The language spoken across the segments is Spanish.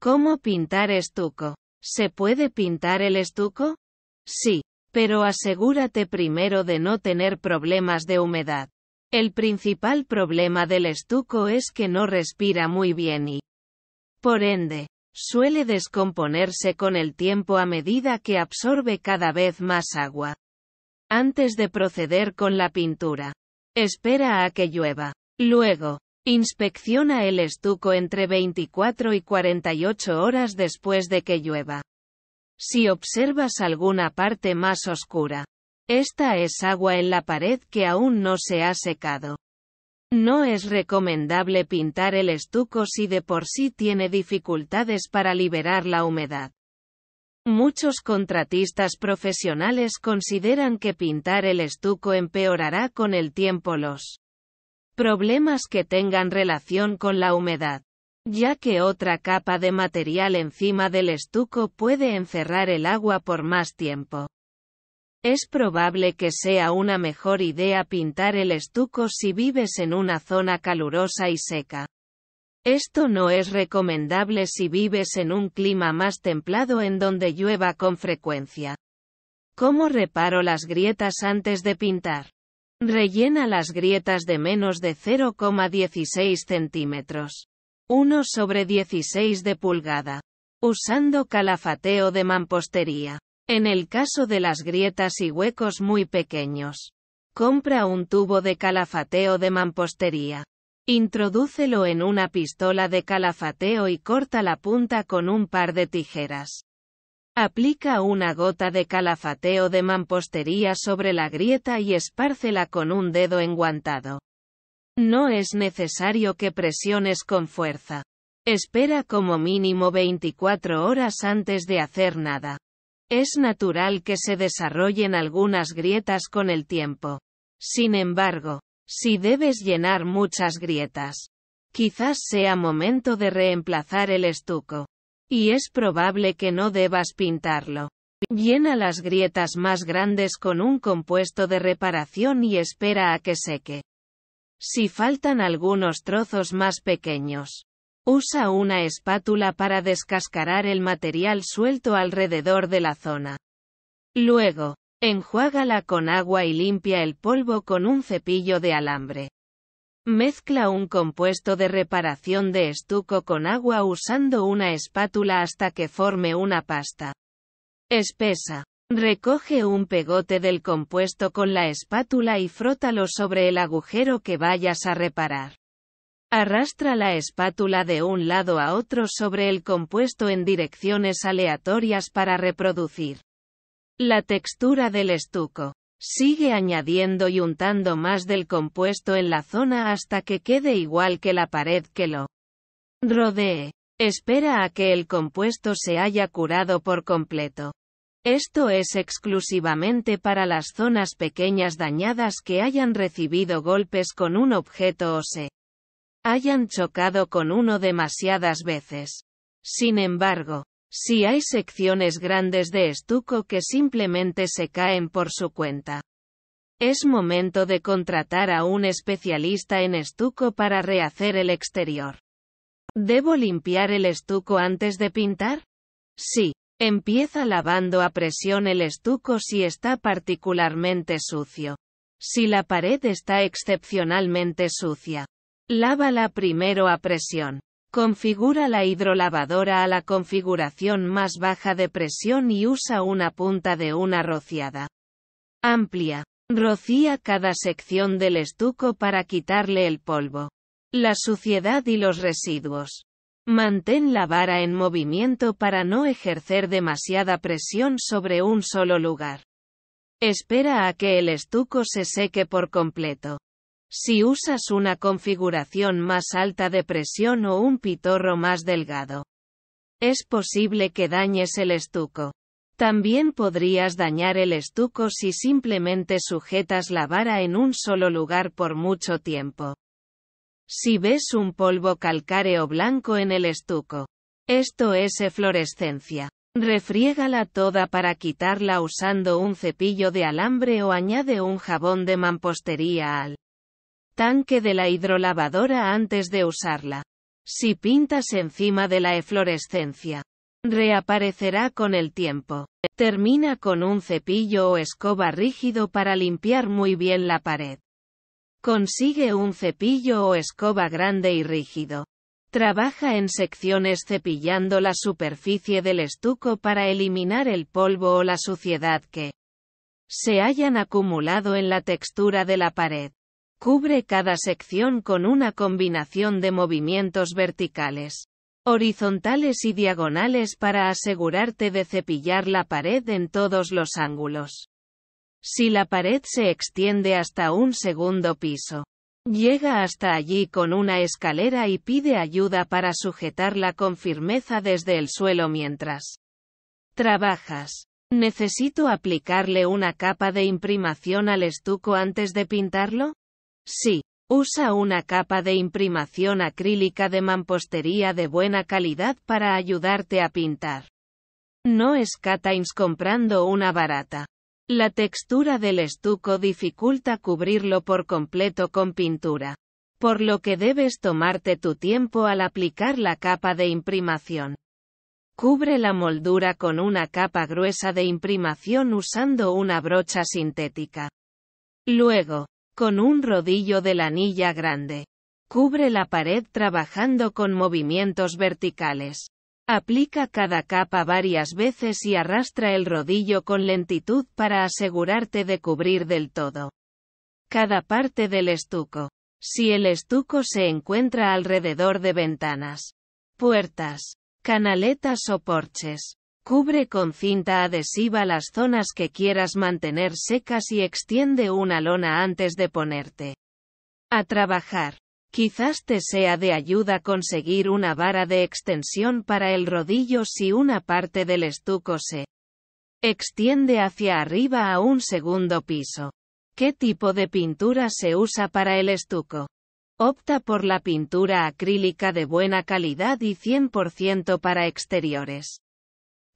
¿Cómo pintar estuco? ¿Se puede pintar el estuco? Sí, pero asegúrate primero de no tener problemas de humedad. El principal problema del estuco es que no respira muy bien y, por ende, suele descomponerse con el tiempo a medida que absorbe cada vez más agua. Antes de proceder con la pintura, espera a que llueva. Luego, Inspecciona el estuco entre 24 y 48 horas después de que llueva. Si observas alguna parte más oscura, esta es agua en la pared que aún no se ha secado. No es recomendable pintar el estuco si de por sí tiene dificultades para liberar la humedad. Muchos contratistas profesionales consideran que pintar el estuco empeorará con el tiempo los Problemas que tengan relación con la humedad, ya que otra capa de material encima del estuco puede encerrar el agua por más tiempo. Es probable que sea una mejor idea pintar el estuco si vives en una zona calurosa y seca. Esto no es recomendable si vives en un clima más templado en donde llueva con frecuencia. ¿Cómo reparo las grietas antes de pintar? Rellena las grietas de menos de 0,16 centímetros. 1 sobre 16 de pulgada. Usando calafateo de mampostería. En el caso de las grietas y huecos muy pequeños. Compra un tubo de calafateo de mampostería. Introdúcelo en una pistola de calafateo y corta la punta con un par de tijeras. Aplica una gota de calafateo de mampostería sobre la grieta y espárcela con un dedo enguantado. No es necesario que presiones con fuerza. Espera como mínimo 24 horas antes de hacer nada. Es natural que se desarrollen algunas grietas con el tiempo. Sin embargo, si debes llenar muchas grietas, quizás sea momento de reemplazar el estuco. Y es probable que no debas pintarlo. Llena las grietas más grandes con un compuesto de reparación y espera a que seque. Si faltan algunos trozos más pequeños, usa una espátula para descascarar el material suelto alrededor de la zona. Luego, enjuágala con agua y limpia el polvo con un cepillo de alambre. Mezcla un compuesto de reparación de estuco con agua usando una espátula hasta que forme una pasta espesa. Recoge un pegote del compuesto con la espátula y frótalo sobre el agujero que vayas a reparar. Arrastra la espátula de un lado a otro sobre el compuesto en direcciones aleatorias para reproducir la textura del estuco. Sigue añadiendo y untando más del compuesto en la zona hasta que quede igual que la pared que lo rodee. Espera a que el compuesto se haya curado por completo. Esto es exclusivamente para las zonas pequeñas dañadas que hayan recibido golpes con un objeto o se hayan chocado con uno demasiadas veces. Sin embargo, si hay secciones grandes de estuco que simplemente se caen por su cuenta. Es momento de contratar a un especialista en estuco para rehacer el exterior. ¿Debo limpiar el estuco antes de pintar? Sí. Empieza lavando a presión el estuco si está particularmente sucio. Si la pared está excepcionalmente sucia, lávala primero a presión. Configura la hidrolavadora a la configuración más baja de presión y usa una punta de una rociada amplia. Rocía cada sección del estuco para quitarle el polvo, la suciedad y los residuos. Mantén la vara en movimiento para no ejercer demasiada presión sobre un solo lugar. Espera a que el estuco se seque por completo si usas una configuración más alta de presión o un pitorro más delgado. Es posible que dañes el estuco. También podrías dañar el estuco si simplemente sujetas la vara en un solo lugar por mucho tiempo. Si ves un polvo calcáreo blanco en el estuco. Esto es eflorescencia. Refriégala toda para quitarla usando un cepillo de alambre o añade un jabón de mampostería al Tanque de la hidrolavadora antes de usarla. Si pintas encima de la eflorescencia, reaparecerá con el tiempo. Termina con un cepillo o escoba rígido para limpiar muy bien la pared. Consigue un cepillo o escoba grande y rígido. Trabaja en secciones cepillando la superficie del estuco para eliminar el polvo o la suciedad que se hayan acumulado en la textura de la pared. Cubre cada sección con una combinación de movimientos verticales, horizontales y diagonales para asegurarte de cepillar la pared en todos los ángulos. Si la pared se extiende hasta un segundo piso, llega hasta allí con una escalera y pide ayuda para sujetarla con firmeza desde el suelo mientras trabajas. ¿Necesito aplicarle una capa de imprimación al estuco antes de pintarlo? Sí. Usa una capa de imprimación acrílica de mampostería de buena calidad para ayudarte a pintar. No ins comprando una barata. La textura del estuco dificulta cubrirlo por completo con pintura. Por lo que debes tomarte tu tiempo al aplicar la capa de imprimación. Cubre la moldura con una capa gruesa de imprimación usando una brocha sintética. Luego, con un rodillo de la anilla grande. Cubre la pared trabajando con movimientos verticales. Aplica cada capa varias veces y arrastra el rodillo con lentitud para asegurarte de cubrir del todo cada parte del estuco. Si el estuco se encuentra alrededor de ventanas, puertas, canaletas o porches, Cubre con cinta adhesiva las zonas que quieras mantener secas y extiende una lona antes de ponerte a trabajar. Quizás te sea de ayuda conseguir una vara de extensión para el rodillo si una parte del estuco se extiende hacia arriba a un segundo piso. ¿Qué tipo de pintura se usa para el estuco? Opta por la pintura acrílica de buena calidad y 100% para exteriores.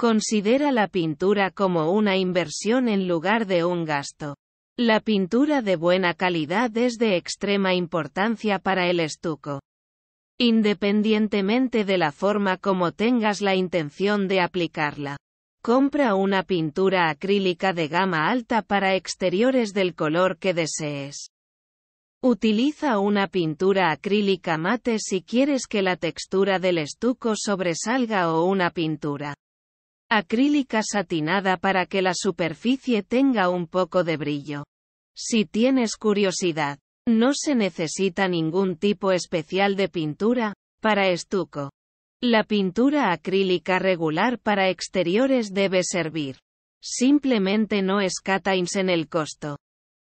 Considera la pintura como una inversión en lugar de un gasto. La pintura de buena calidad es de extrema importancia para el estuco. Independientemente de la forma como tengas la intención de aplicarla. Compra una pintura acrílica de gama alta para exteriores del color que desees. Utiliza una pintura acrílica mate si quieres que la textura del estuco sobresalga o una pintura Acrílica satinada para que la superficie tenga un poco de brillo. Si tienes curiosidad, no se necesita ningún tipo especial de pintura, para estuco. La pintura acrílica regular para exteriores debe servir. Simplemente no escatáis en el costo.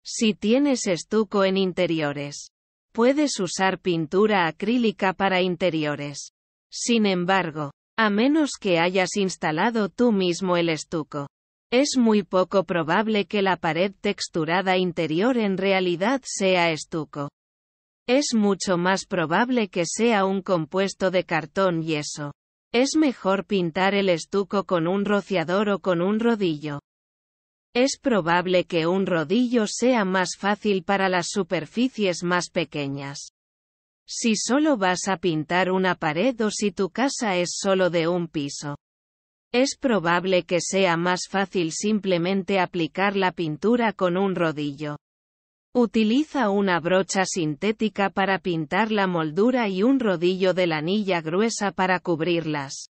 Si tienes estuco en interiores, puedes usar pintura acrílica para interiores. Sin embargo, a menos que hayas instalado tú mismo el estuco. Es muy poco probable que la pared texturada interior en realidad sea estuco. Es mucho más probable que sea un compuesto de cartón y eso. Es mejor pintar el estuco con un rociador o con un rodillo. Es probable que un rodillo sea más fácil para las superficies más pequeñas. Si solo vas a pintar una pared o si tu casa es solo de un piso. Es probable que sea más fácil simplemente aplicar la pintura con un rodillo. Utiliza una brocha sintética para pintar la moldura y un rodillo de la gruesa para cubrirlas.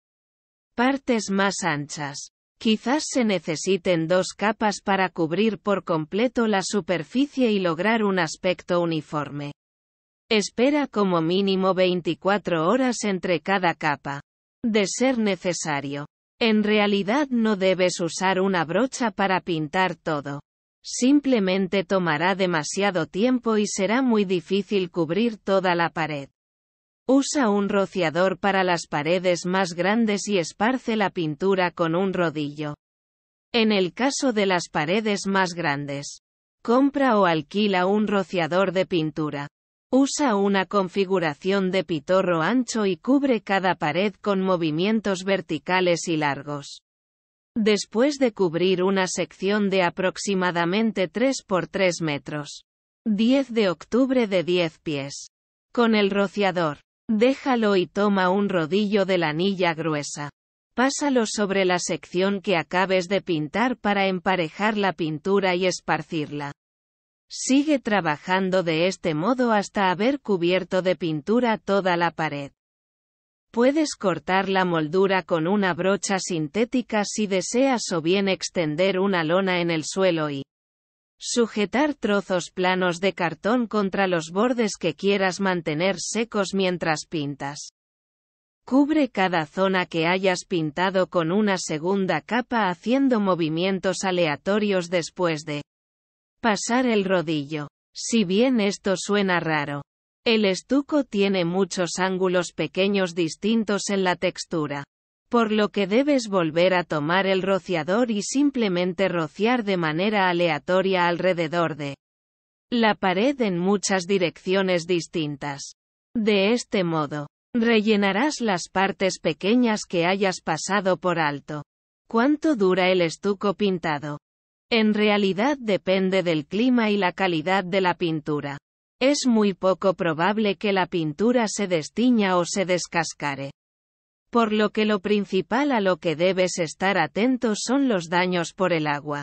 Partes más anchas. Quizás se necesiten dos capas para cubrir por completo la superficie y lograr un aspecto uniforme. Espera como mínimo 24 horas entre cada capa. De ser necesario. En realidad no debes usar una brocha para pintar todo. Simplemente tomará demasiado tiempo y será muy difícil cubrir toda la pared. Usa un rociador para las paredes más grandes y esparce la pintura con un rodillo. En el caso de las paredes más grandes, compra o alquila un rociador de pintura. Usa una configuración de pitorro ancho y cubre cada pared con movimientos verticales y largos. Después de cubrir una sección de aproximadamente 3 por 3 metros. 10 de octubre de 10 pies. Con el rociador. Déjalo y toma un rodillo de la anilla gruesa. Pásalo sobre la sección que acabes de pintar para emparejar la pintura y esparcirla. Sigue trabajando de este modo hasta haber cubierto de pintura toda la pared. Puedes cortar la moldura con una brocha sintética si deseas o bien extender una lona en el suelo y sujetar trozos planos de cartón contra los bordes que quieras mantener secos mientras pintas. Cubre cada zona que hayas pintado con una segunda capa haciendo movimientos aleatorios después de Pasar el rodillo. Si bien esto suena raro, el estuco tiene muchos ángulos pequeños distintos en la textura, por lo que debes volver a tomar el rociador y simplemente rociar de manera aleatoria alrededor de la pared en muchas direcciones distintas. De este modo, rellenarás las partes pequeñas que hayas pasado por alto. ¿Cuánto dura el estuco pintado? En realidad depende del clima y la calidad de la pintura. Es muy poco probable que la pintura se destiña o se descascare. Por lo que lo principal a lo que debes estar atento son los daños por el agua.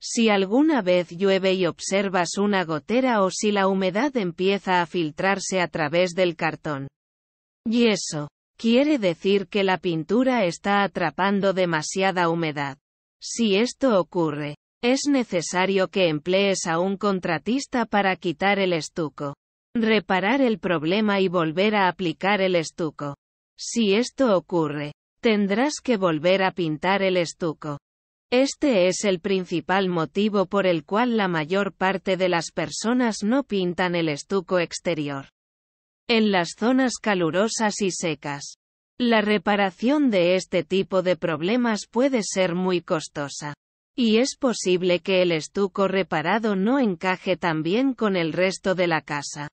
Si alguna vez llueve y observas una gotera o si la humedad empieza a filtrarse a través del cartón. Y eso, quiere decir que la pintura está atrapando demasiada humedad. Si esto ocurre, es necesario que emplees a un contratista para quitar el estuco, reparar el problema y volver a aplicar el estuco. Si esto ocurre, tendrás que volver a pintar el estuco. Este es el principal motivo por el cual la mayor parte de las personas no pintan el estuco exterior. En las zonas calurosas y secas, la reparación de este tipo de problemas puede ser muy costosa. Y es posible que el estuco reparado no encaje tan bien con el resto de la casa.